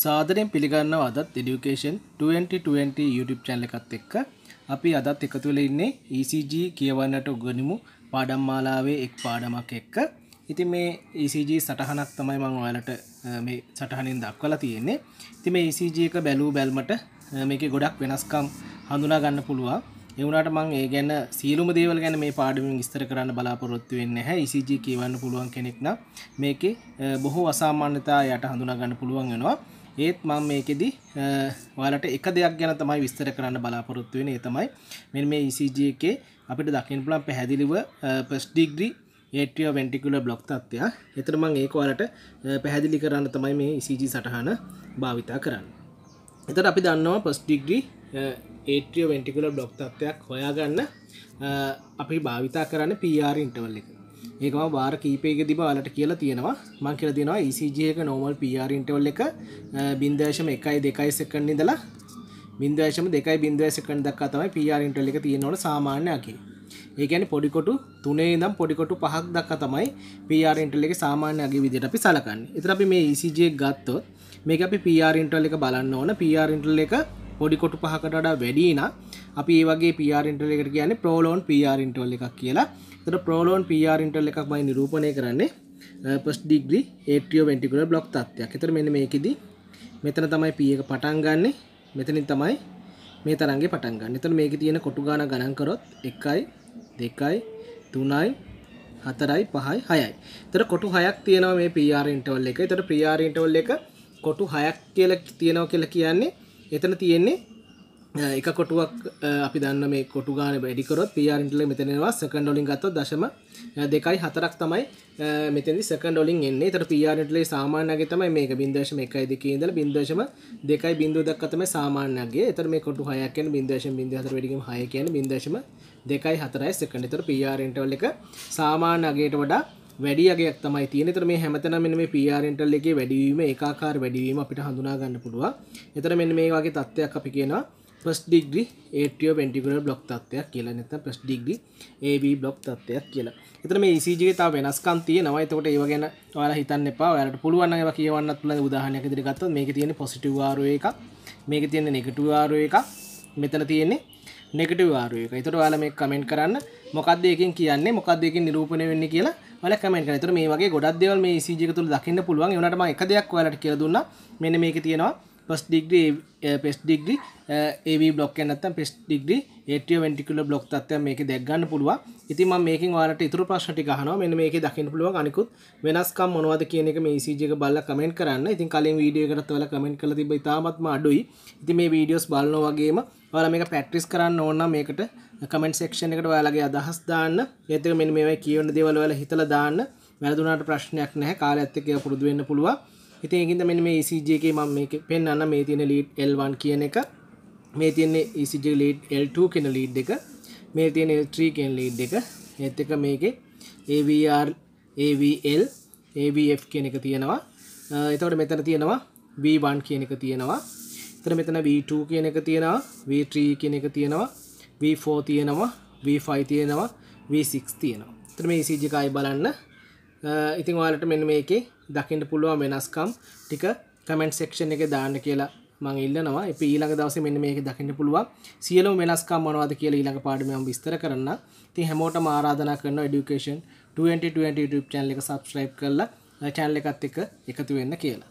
සාදරයෙන් පිළිගන්නව අදත් education 2020 YouTube channel එකත් එක්ක අපි අදත් එකතු වෙලා ඉන්නේ ECG කියවන්නට උගනිමු පාඩම් මාලාවේ එක් පාඩමක් එක්ක. ඉතින් මේ ECG සටහනක් තමයි මම ඔයාලට මේ සටහනින් දක්වලා තියෙන්නේ. ඉතින් මේ ECG එක බැලූ බැල්මට මේකේ ගොඩක් වෙනස්කම් හඳුනා ගන්න පුළුවන්. එවුණට මං ඒ ගැන සියලුම දේවල් ගැන මේ පාඩමින් විස්තර කරන්න බලාපොරොත්තු වෙන්නේ නැහැ. ECG කියවන්න පුළුවන් කෙනෙක් නම් මේකේ බොහෝ අසාමාන්‍යතා යට හඳුනා ගන්න පුළුවන් වෙනවා. ඒත් මම මේකෙදි ඔයාලට එක දෙයක් ගැන තමයි විස්තර කරන්න බලාපොරොත්තු වෙන්නේ. ඒ තමයි මෙන්න මේ ECG එකේ අපිට දකින්න පුළුවන් පැහැදිලිව first degree atrioventricular block තත්ත්වය. එතන මම ඒක ඔයාලට පැහැදිලි කරන්න තමයි මේ ECG සටහන භාවිතා කරන්නේ. එතකොට අපි දන්නවා first degree atrioventricular block තත්ත්වයක් හොයාගන්න අපි භාවිතා කරන්න පR ඉන්ටවල් එක ඒකම බාර කීපයක දි බාලට කියලා තියෙනවා මං කියලා තියෙනවා ECG එක නෝමල් PR ඉන්ටවල් එක බින්දේශම එකයි දෙකයි සෙකන්ඩ් ඉඳලා බින්දේශම දෙකයි බින්දුවයි සෙකන්ඩ් දක්වා තමයි PR ඉන්ටවල් එක තියෙනවනේ සාමාන්‍ය අකේ ඒ කියන්නේ පොඩි කොටු 3 ඉඳන් පොඩි කොටු 5ක් දක්වා තමයි PR ඉන්ටවල් එක සාමාන්‍ය අගේ විදිහට අපි සලකන්නේ. ඒතර අපි මේ ECG එක ගත්තොත් මේක අපි PR ඉන්ටවල් එක බලන්න ඕන. PR ඉන්ටවල් එක පොඩිකොටු පහකටඩ වැඩින අපි ඒවගේ පියරින්ටල එකට කියන ප්‍රෝලෝන් පියරින්ටල් එකක් කියලා තර ප්‍රෝලෝන් පියරින්ටල් එකක් මයි නිරූපණය කරන්නේ පස් ඩිග්‍රි ඒටියෝ වැටිකුල බ්ලොක් තත්වයක් එතර මෙන මේකෙදී මෙතන තමයි පිය එක පටන් ගන්නේ මෙතනින් තමයි මේ තරන්ගේ පටන් ගන්න එතන මේක තියෙන කොටු ගාන ගණන් කරොත් එකයි දෙකයි තුනයි හතරයි පහයි හයයි තර කොටු හයක් තියෙනවා මේ පියාරින්ටවල් එක තට ප්‍රියාරින්ටවල් එක කොටු හයක් කියල තියෙනව කියලා කියන්නේ එතන තියෙන්නේ එක කොටුවක් අපි දන්න මේ කොටු ගාන වැඩිකරොත් PR ඉන්ටල මෙතනවා සෙකන්ඩ් ඩොලින් ගත්තොත් දශම දෙකයි හතරක් තමයි මෙතනදි සෙකන්ඩ් ඩොලින් එන්නේ. ඒතර PR ඉන්ටල සාමාන්‍යගේ තමයි මේක 0.1 දෙකේ ඉඳලා 0.2 දක්වා තමයි සාමාන්‍යගේ. ඒතර මේ කොටු 6ක් කියන්නේ 0.04 වැඩි ගියම 6 කියන්නේ 0.2 4යි සෙකන්ඩ්. ඒතර PR ඉන්ටර්වල් එක සාමාන්‍ය අගයට වඩා වැඩියගේයක් තමයි තියෙන තර මේ හැමතන මෙ මේ පියාරෙන්ටල් එකේ වැඩීම ඒකාකාර වැඩීම අපිට හඳුනා ගන්න පුළුව එතර මෙ මේ වගේ තත්ත්වයක් අපි කියෙන ප්‍රස් ඩිග්‍රි ඒටියෝ පෙන්ටිකුල බ්ලොක් තත්වයක් කියලා නැත ප්‍රස් ඩිග්‍රි AB බ්ලොක් තත්වයක් කියලා එතන මේ ECG තා වෙනස්කම් තියෙනවා එතකොට ඒව ගැන ඔයාලා හිතන්න එපා ඔයාලට පුළුවන් නම් ඒවා කියවන්නත් පුළුවන් උදාහරණයක් විදිහට ගත්තොත් මේකේ තියෙන පොසිටිව් RO එකක් මේකේ තියෙන නෙගටිව් RO එකක් මෙතන තියෙන්නේ නෙගටිව් RO එක. එතකොට ඔයාලා මේක කමෙන්ට් කරන්න මොකද්ද එකෙන් කියන්නේ මොකද්ද එකෙන් නිරූපණය වෙන්නේ කියලා ඔයාලා කමෙන්ට් කරන්න. ඒතර මේ වගේ ගොඩක් දේවල් මේ ECG එක තුල දකින්න පුළුවන්. ඒ උනාට මම එක දෙයක් ඔයාලට කියලා දුන්නා. මෙන්න මේකේ තියෙනවා පස් ඩිග්‍රී පෙස් ඩිග්‍රී ඒ බ්ලොක් නත්තම් පෙස් ඩිග්‍රී ඒටිය වැටිකුල බ්ලොක් තත්ව මේක දැක්ගන්න පුළුව ඉතිම මේක වාට ඉතුර ප්‍රශ්ටි හන මෙ මේක දකින්න පුළුව අනිකුත් වෙනස්කම් මොනවද කියනක මේ සිජක බල්ල කමෙන්ට කරන්න ඉතින් කලින් වීඩිය කරත්වල කමෙන්ට කල තිබ තාමත්ම අඩුයි ඉති මේ වීඩියෝස් බලන වගේම වල මේක පැට්‍රිස් කරන්න ඕන්න මේකට කමෙන්ට සෙක්ෂණ එකට ඔයාලගේ අදහස් දාන්න ඒතක මෙ මේ කියවන දේවල් වල හිතල දාන්න වැරදුනාට ප්‍රශ්නයක් නැහැ කාල ඇත්තක පුරුදුවෙන්න පුළුවන් ඉතින් ඒකින්ද මෙන්න මේ ECG එකේ මම මේක පෙන්වන්න මේ තියෙන lead L1 කියන එක මේ තියෙන ECG lead L2 කියන lead එක මේ තියෙන L3 කියන lead එක ඒත් එක මේකේ AVR AVL AVF කියන එක තියෙනවා එතකොට මෙතන තියෙනවා V1 කියන එක තියෙනවා එතන මෙතන V2 කියන එක තියෙනවා V3 කියන e එක තියෙනවා V4 තියෙනවා V5 තියෙනවා V6 තියෙනවා එතන මේ ECG එකයි බලන්න ඉතින් ඔයාලට මෙන්න මේකේ දකින්න පුළුවන් වෙනස්කම් ටික කමෙන්ට් සෙක්ෂන් එකේ දාන්න කියලා මං ඉල්ලනවා අපි ඊළඟ දවසේ මෙන්න මේක දකින්න පුළුවන් සියලුම වෙනස්කම් මොනවද කියලා ඊළඟ පාඩමේ මම විස්තර කරන්න. ඉතින් හැමෝටම ආරාධනා කරනවා education 2020 YouTube channel එක subscribe කරලා channel එකත් එක්ක එකතු වෙන්න කියලා.